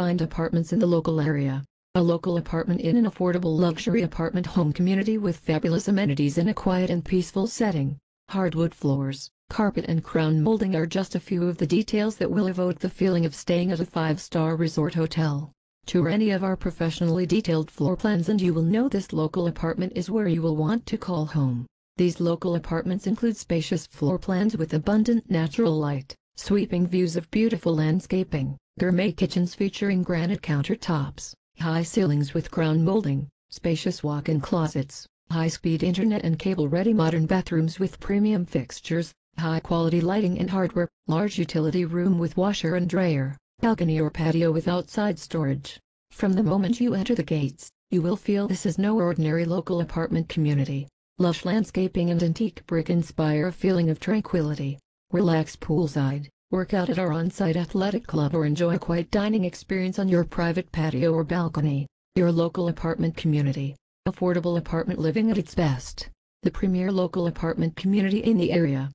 find apartments in the local area. A local apartment in an affordable luxury apartment home community with fabulous amenities in a quiet and peaceful setting. Hardwood floors, carpet and crown molding are just a few of the details that will evoke the feeling of staying at a five-star resort hotel. Tour any of our professionally detailed floor plans and you will know this local apartment is where you will want to call home. These local apartments include spacious floor plans with abundant natural light, sweeping views of beautiful landscaping, Gourmet kitchens featuring granite countertops, high ceilings with crown molding, spacious walk-in closets, high-speed internet and cable-ready modern bathrooms with premium fixtures, high-quality lighting and hardware, large utility room with washer and dryer, balcony or patio with outside storage. From the moment you enter the gates, you will feel this is no ordinary local apartment community. Lush landscaping and antique brick inspire a feeling of tranquility. Relax poolside, work out at our on-site athletic club or enjoy a quiet dining experience on your private patio or balcony. Your local apartment community. Affordable apartment living at its best. The premier local apartment community in the area.